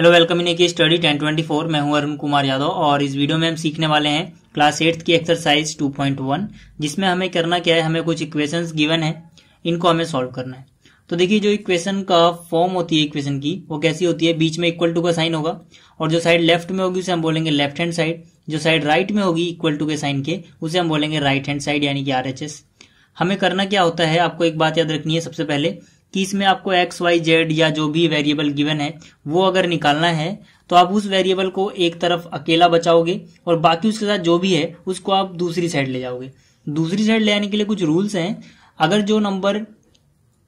hello welcome in की study 1024 मैं हूं अरुण कुमार यादव और इस वीडियो में हम सीखने वाले हैं क्लास एट्थ की एक्सरसाइज 2.1 जिसमें हमें करना क्या है हमें कुछ इक्वेशंस गिवन है इनको हमें सॉल्व करना है तो देखिए जो इक्वेशन का फॉर्म होती है इक्वेशन की वो कैसी होती है बीच में इक्वल टू का साइन होगा और जो साइड लेफ्ट में होगी उसे हम बोलेंगे लेफ्ट हैंड साइड जो साइड राइट में होगी इक्वल टू के साइन के उसे हम बोलेंगे राइट हैंड साइड यानी कि आर हमें करना क्या होता है आपको एक बात याद रखनी है सबसे पहले कि इसमें आपको एक्स वाई जेड या जो भी वेरिएबल गिवन है वो अगर निकालना है तो आप उस वेरिएबल को एक तरफ अकेला बचाओगे और बाकी उसके साथ जो भी है उसको आप दूसरी साइड ले जाओगे दूसरी साइड ले आने के लिए कुछ रूल्स हैं अगर जो नंबर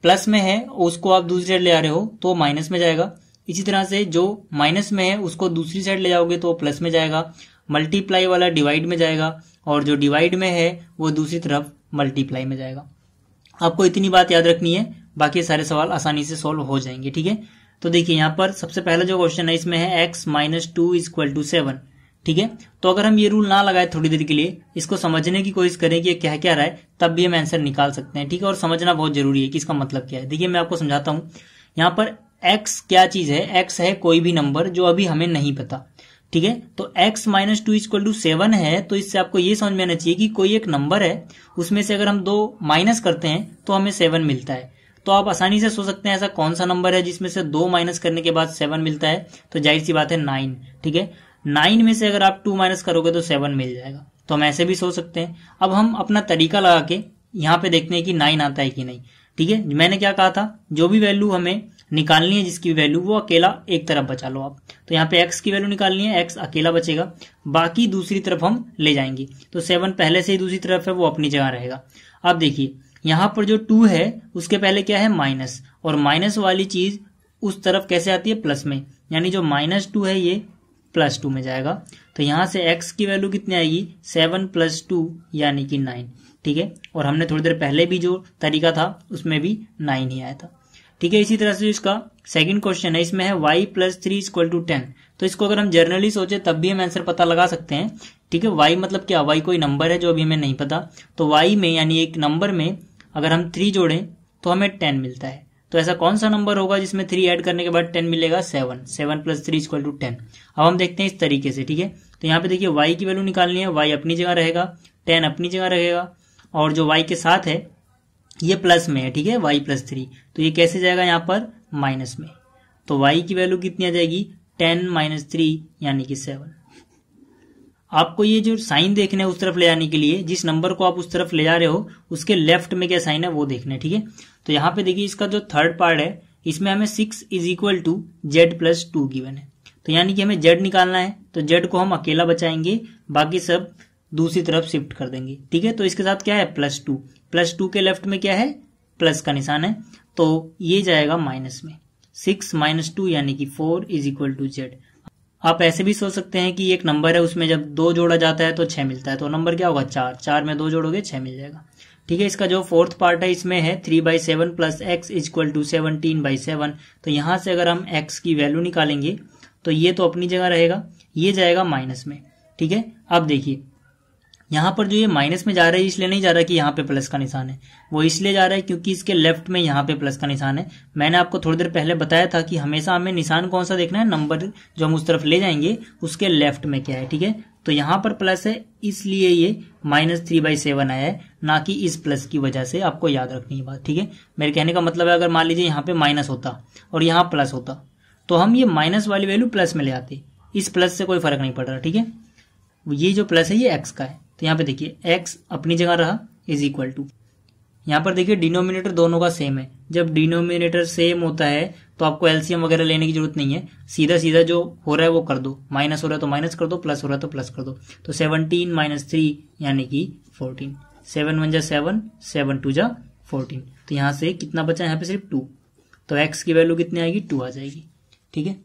प्लस में है उसको आप दूसरी साइड ले आ रहे हो तो माइनस में जाएगा इसी तरह से जो माइनस में है उसको दूसरी साइड ले जाओगे तो प्लस में जाएगा मल्टीप्लाई वाला डिवाइड में जाएगा और जो डिवाइड में है वो दूसरी तरफ मल्टीप्लाई में जाएगा आपको इतनी बात याद रखनी है बाकी सारे सवाल आसानी से सॉल्व हो जाएंगे ठीक है तो देखिए यहाँ पर सबसे पहला जो क्वेश्चन है इसमें है X minus two is equal to seven ठीक है तो अगर हम ये रूल ना लगाए थोड़ी देर के लिए इसको समझने की कोशिश करें कि क्या क्या रहा है तब भी हम आंसर निकाल सकते हैं ठीक है और समझना बहुत जरूरी है कि इसका मतलब क्या है देखिए मैं आपको समझाता हूँ यहाँ पर एक्स क्या चीज है एक्स है कोई भी नंबर जो अभी हमें नहीं पता ठीक है तो x minus two is equal to seven है तो इससे आपको ये समझ में आना चाहिए कि कोई एक नंबर है उसमें से अगर हम दो माइनस करते हैं तो हमें सेवन मिलता है तो आप आसानी से सोच सकते हैं ऐसा कौन सा नंबर है जिसमें से दो माइनस करने के बाद सेवन मिलता है तो जाहिर सी बात है नाइन ठीक है नाइन में से अगर आप टू माइनस करोगे तो सेवन मिल जाएगा तो हम ऐसे भी सोच सकते हैं अब हम अपना तरीका लगा के यहाँ पे देखते हैं कि नाइन आता है कि नहीं ठीक है मैंने क्या कहा था जो भी वैल्यू हमें निकालनी है जिसकी वैल्यू वो अकेला एक तरफ बचा लो आप तो यहाँ पे एक्स की वैल्यू निकालनी है एक्स अकेला बचेगा बाकी दूसरी तरफ हम ले जाएंगे तो सेवन पहले से ही दूसरी तरफ है वो अपनी जगह रहेगा अब देखिए यहां पर जो टू है उसके पहले क्या है माइनस और माइनस वाली चीज उस तरफ कैसे आती है प्लस में यानी जो माइनस टू है ये प्लस टू में जाएगा तो यहां से एक्स की वैल्यू कितनी आएगी सेवन प्लस टू यानी कि नाइन ठीक है और हमने थोड़ी देर पहले भी जो तरीका था उसमें भी नाइन ही आया था ठीक है इसी तरह से इसका सेकंड क्वेश्चन है इसमें है Y plus three equal to ten तो इसको अगर हम जर्नली सोचे तब भी हम आंसर पता लगा सकते हैं ठीक है वाई मतलब क्या वाई कोई नंबर है जो अभी हमें नहीं पता तो वाई में यानी एक नंबर में अगर हम थ्री जोड़ें तो हमें टेन मिलता है तो ऐसा कौन सा नंबर होगा जिसमें थ्री ऐड करने के बाद टेन मिलेगा seven seven plus three equal to ten अब हम देखते हैं इस तरीके से ठीक है तो यहाँ पे देखिए वाई की वैल्यू निकालनी है वाई अपनी जगह रहेगा टेन अपनी जगह रहेगा और जो वाई के साथ है ये प्लस में है ठीक है वाई प्लस थ्री तो ये कैसे जाएगा यहाँ पर माइनस में तो वाई की वैल्यू कितनी आ जाएगी टेन माइनस थ्री यानी कि सेवन आपको ये जो साइन देखना है उस तरफ ले जाने के लिए जिस नंबर को आप उस तरफ ले जा रहे हो उसके लेफ्ट में क्या साइन है वो देखना है ठीक है तो यहाँ पे देखिए इसका जो थर्ड पार्ट है इसमें हमें six is equal to Z plus two given है तो यानी कि हमें जेड निकालना है तो जेड को हम अकेला बचाएंगे बाकी सब दूसरी तरफ शिफ्ट कर देंगे ठीक है तो इसके साथ क्या है प्लस टू प्लस टू के लेफ्ट में क्या है प्लस का निशान है तो ये जाएगा माइनस में सिक्स माइनस टू यानी कि four is equal to Z आप ऐसे भी सोच सकते हैं कि एक नंबर है उसमें जब दो जोड़ा जाता है तो छह मिलता है तो नंबर क्या होगा चार चार में दो जोड़ोगे छह मिल जाएगा ठीक है इसका जो फोर्थ पार्ट है इसमें है three by seven plus X is equal to seventeen by seven तो यहां से अगर हम एक्स की वैल्यू निकालेंगे तो ये तो अपनी जगह रहेगा ये जाएगा माइनस में ठीक है अब देखिए यहाँ पर जो ये माइनस में जा रहा है इसलिए नहीं जा रहा कि यहाँ पे प्लस का निशान है वो इसलिए जा रहा है क्योंकि इसके लेफ्ट में यहाँ पे प्लस का निशान है मैंने आपको थोड़ी देर पहले बताया था कि हमेशा हमें निशान कौन सा देखना है नंबर जो हम उस तरफ ले जाएंगे उसके लेफ्ट में क्या है ठीक है तो यहाँ पर प्लस है इसलिए ये माइनस थ्री बाई सेवन आया है ना कि इस प्लस की वजह से आपको याद रखनी है बात ठीक है मेरे कहने का मतलब है अगर मान लीजिए यहाँ पे माइनस होता और यहाँ प्लस होता तो हम ये माइनस वाली वैल्यू प्लस में ले आते इस प्लस से कोई फर्क नहीं पड़ रहा ठीक है ये जो प्लस है ये एक्स का है तो यहाँ पे देखिए x अपनी जगह रहा इज इक्वल टू यहाँ पर देखिए डिनोमिनेटर दोनों का सेम है जब डिनोमिनेटर सेम होता है तो आपको एलसीएम वगैरह लेने की जरूरत नहीं है सीधा सीधा जो हो रहा है वो कर दो माइनस हो रहा है तो माइनस कर दो प्लस हो रहा है तो प्लस कर दो तो सेवनटीन माइनस थ्री यानी कि फोर्टीन सेवन वन जा सेवन सेवन टू जा फोर्टीन तो यहाँ से कितना बचा यहाँ पे सिर्फ टू तो एक्स की वैल्यू कितनी आएगी टू आ जाएगी ठीक है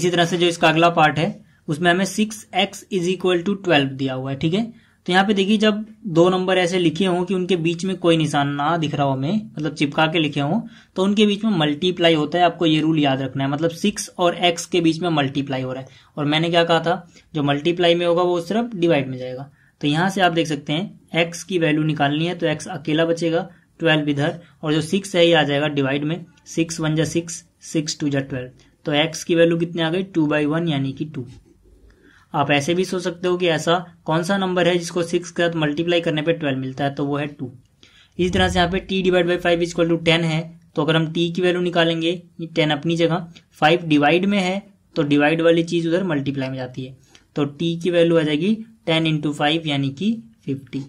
इसी तरह से जो इसका अगला पार्ट है उसमें हमें six X is equal to twelve दिया हुआ है ठीक है तो यहाँ पे देखिए जब दो नंबर ऐसे लिखे हों कि उनके बीच में कोई निशान ना दिख रहा हो हमें मतलब चिपका के लिखे हों तो उनके बीच में मल्टीप्लाई होता है आपको ये रूल याद रखना है मतलब सिक्स और एक्स के बीच में मल्टीप्लाई हो रहा है और मैंने क्या कहा था जो मल्टीप्लाई में होगा वो सिर्फ डिवाइड में जाएगा तो यहां से आप देख सकते हैं एक्स की वैल्यू निकालनी है तो एक्स अकेला बचेगा ट्वेल्व इधर और जो सिक्स है ये आ जाएगा डिवाइड में सिक्स वन जा सिक्स सिक्स टू जा ट्वेल्व तो एक्स की वैल्यू कितनी आ गई टू बाई वन यानी कि टू आप ऐसे भी सोच सकते हो कि ऐसा कौन सा नंबर है जिसको सिक्स के साथ मल्टीप्लाई करने पर ट्वेल्व मिलता है तो वो है टू इस तरह से यहाँ पे T divide by five is equal to ten है तो अगर हम टी की वैल्यू निकालेंगे टेन अपनी जगह फाइव डिवाइड में है तो डिवाइड वाली चीज उधर मल्टीप्लाई में जाती है तो टी की वैल्यू आ जाएगी टेन इंटू फाइव यानी कि फिफ्टी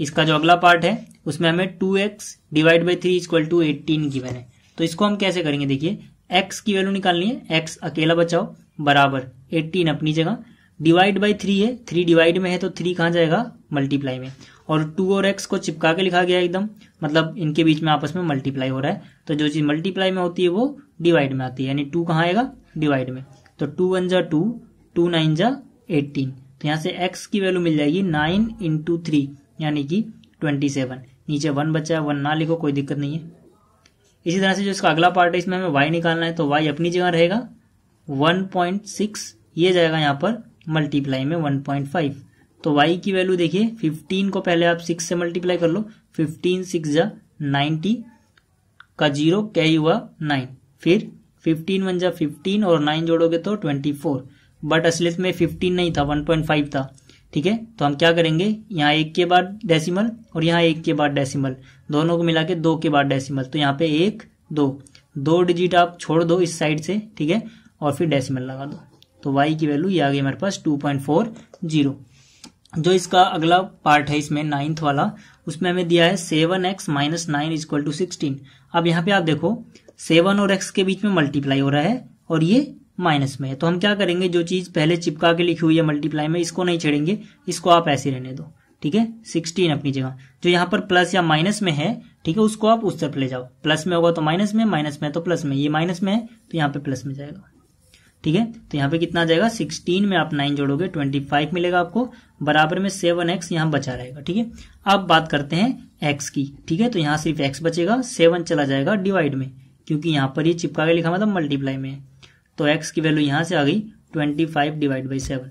इसका जो अगला पार्ट है उसमें हमें two X divide by three is equal to eighteen given है तो इसको हम कैसे करेंगे देखिए एक्स की वैल्यू निकालनी है एक्स अकेला बचाओ बराबर एट्टीन अपनी जगह डिवाइड बाई थ्री है थ्री डिवाइड में है तो थ्री कहाँ जाएगा मल्टीप्लाई में और टू और एक्स को चिपका के लिखा गया एकदम मतलब इनके बीच में आपस में मल्टीप्लाई हो रहा है तो जो चीज़ मल्टीप्लाई में होती है वो डिवाइड में आती है यानी टू कहाँ आएगा डिवाइड में तो टू वन जा टू टू नाइन जा एट्टीन तो यहाँ से एक्स की वैल्यू मिल जाएगी नाइन इंटू थ्री यानी कि ट्वेंटी सेवन नीचे वन बचा है वन ना लिखो कोई दिक्कत नहीं है इसी तरह से जो इसका अगला पार्ट है इसमें हमें वाई निकालना है तो वाई अपनी जगह रहेगा 1.6 ये जाएगा यहाँ पर मल्टीप्लाई में 1.5 तो y की वैल्यू देखिए 15 को पहले आप 6 से मल्टीप्लाई कर लो 15 सिक्स जा नाइनटी का जीरो ही हुआ 9 फिर 15 वन जा 15 और 9 जोड़ोगे तो 24 बट असलियत में 15 नहीं था 1.5 था ठीक है तो हम क्या करेंगे यहाँ एक के बाद डेसिमल और यहाँ एक के बाद डेसिमल दोनों को मिला के दो के बाद डेसिमल तो यहाँ पे एक दो दो डिजिट आप छोड़ दो इस साइड से ठीक है और फिर डेसिमल लगा दो तो वाई की वैल्यू ये आ गई हमारे पास टू पॉइंट फोर जीरो जो इसका अगला पार्ट है इसमें नाइन्थ वाला उसमें हमें दिया है seven X minus nine is equal to sixteen अब यहाँ पे आप देखो सेवन और एक्स के बीच में मल्टीप्लाई हो रहा है और ये माइनस में है तो हम क्या करेंगे जो चीज पहले चिपका के लिखी हुई है मल्टीप्लाई में इसको नहीं छेड़ेंगे इसको आप ऐसे रहने दो ठीक है सिक्सटीन अपनी जगह जो यहाँ पर प्लस या माइनस में है ठीक है उसको आप उस तरफ ले जाओ प्लस में होगा तो माइनस में माइनस में तो प्लस में ये माइनस में है तो यहाँ पे प्लस में जाएगा ठीक है तो यहाँ पे कितना आ जाएगा सिक्सटीन में आप नाइन जोड़ोगे ट्वेंटी फाइव मिलेगा आपको बराबर में सेवन एक्स यहाँ बचा रहेगा ठीक है अब बात करते हैं एक्स की ठीक है तो यहाँ सिर्फ एक्स बचेगा सेवन चला जाएगा डिवाइड में क्योंकि यहाँ पर ये चिपका के लिखा मतलब मल्टीप्लाई में है तो एक्स की वैल्यू यहाँ से आ गई twenty five divide by seven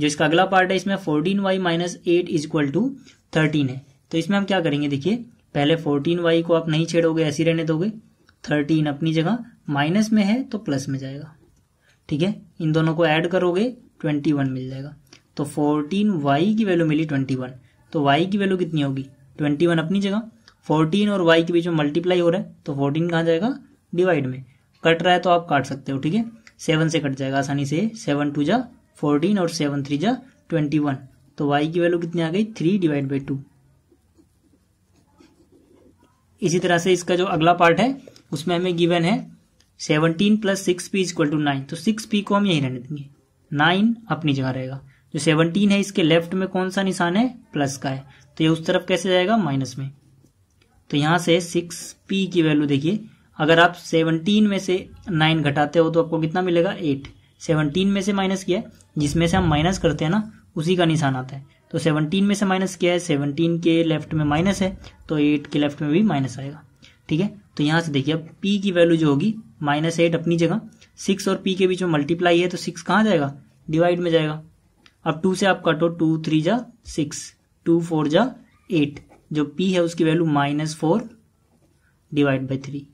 जो इसका अगला पार्ट है इसमें fourteen Y minus eight is equal to thirteen है तो इसमें हम क्या करेंगे देखिए पहले फोर्टीन वाई को आप नहीं छेड़ोगे ऐसे रहने दोगे थर्टीन अपनी जगह माइनस में है तो प्लस में जाएगा ठीक है इन दोनों को ऐड करोगे ट्वेंटी वन मिल जाएगा तो फोर्टीन वाई की वैल्यू मिली ट्वेंटी वन तो वाई की वैल्यू कितनी होगी ट्वेंटी वन अपनी जगह फोर्टीन और वाई के बीच में मल्टीप्लाई हो रहा है तो फोर्टीन कहाँ जाएगा डिवाइड में कट रहा है तो आप काट सकते हो ठीक है सेवन से कट जाएगा आसानी से सेवन टू जा फोर्टीन और सेवन थ्री जा ट्वेंटी वन तो वाई की वैल्यू कितनी आ गई थ्री डिवाइड बाई टू इसी तरह से इसका जो अगला पार्ट है उसमें हमें गिवन है seventeen plus six P equal to nine तो सिक्स पी को हम यहीं रहने देंगे नाइन अपनी जगह रहेगा जो सेवनटीन है इसके लेफ्ट में कौन सा निशान है प्लस का है तो ये उस तरफ कैसे जाएगा माइनस में तो यहां से सिक्स पी की वैल्यू देखिए अगर आप सेवनटीन में से नाइन घटाते हो तो आपको कितना मिलेगा एट सेवनटीन में से माइनस किया है जिसमें से हम माइनस करते हैं ना उसी का निशान आता है तो सेवनटीन में से माइनस किया है सेवनटीन के लेफ्ट में माइनस है तो एट के लेफ्ट में भी माइनस आएगा ठीक है तो यहां से देखिए अब पी की वैल्यू जो होगी माइनस एट अपनी जगह सिक्स और पी के बीच में मल्टीप्लाई है तो सिक्स कहाँ जाएगा डिवाइड में जाएगा अब टू से आप काटो टू थ्री जा सिक्स टू फोर जा एट जो पी है उसकी value minus four divide by three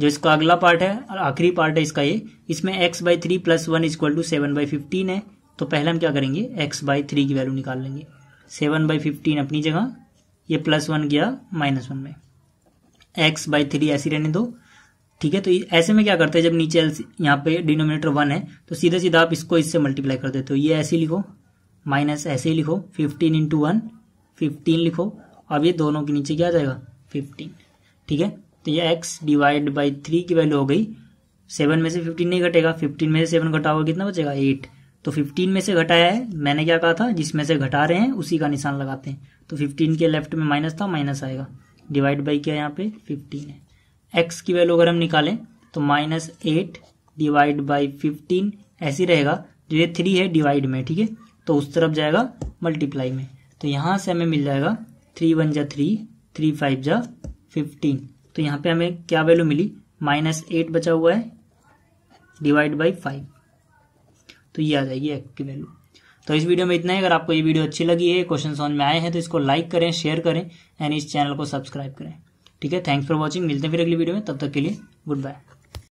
जो इसका अगला पार्ट है और आखिरी पार्ट है इसका ये इसमें X by three plus one equal to seven by fifteen है तो पहले हम क्या करेंगे एक्स बाई थ्री की वैल्यू निकाल लेंगे सेवन बाई फिफ्टीन अपनी जगह ये प्लस वन गया माइनस वन में एक्स बाई थ्री ऐसी रहने दो ठीक है तो ऐसे में क्या करते हैं जब नीचे यहाँ पे डिनोमिनेटर वन है तो सीधे सीधा आप इसको इससे मल्टीप्लाई कर देते हो ये ऐसे लिखो माइनस ऐसे ही लिखो फिफ्टीन इंटू वन फिफ्टीन लिखो अब ये दोनों के नीचे क्या आ जाएगा फिफ्टीन ठीक है तो ये एक्स डिवाइड बाई थ्री की वैल्यू हो गई सेवन में से फिफ्टीन नहीं घटेगा फिफ्टीन में से सेवन हुआ कितना बचेगा एट तो 15 में से घटाया है मैंने क्या कहा था जिसमें से घटा रहे हैं उसी का निशान लगाते हैं तो 15 के लेफ्ट में माइनस था माइनस आएगा डिवाइड बाई क्या यहाँ पे 15 है एक्स की वैल्यू अगर हम निकालें तो minus eight divide by fifteen ऐसी रहेगा जो ये थ्री है डिवाइड में ठीक है तो उस तरफ जाएगा मल्टीप्लाई में तो यहाँ से हमें मिल जाएगा थ्री वन जा थ्री थ्री फाइव जा फिफ्टीन तो यहाँ पे हमें क्या वैल्यू मिली माइनस एट बचा हुआ है डिवाइड बाई फाइव तो ये आ जाएगी एक्ट की वैल्यू तो इस वीडियो में इतना ही अगर आपको ये वीडियो अच्छी लगी है क्वेश्चन समझ में आए हैं तो इसको लाइक करें शेयर करें एंड इस चैनल को सब्सक्राइब करें ठीक है थैंक्स फॉर वॉचिंग मिलते हैं फिर अगली वीडियो में तब तक के लिए गुड बाय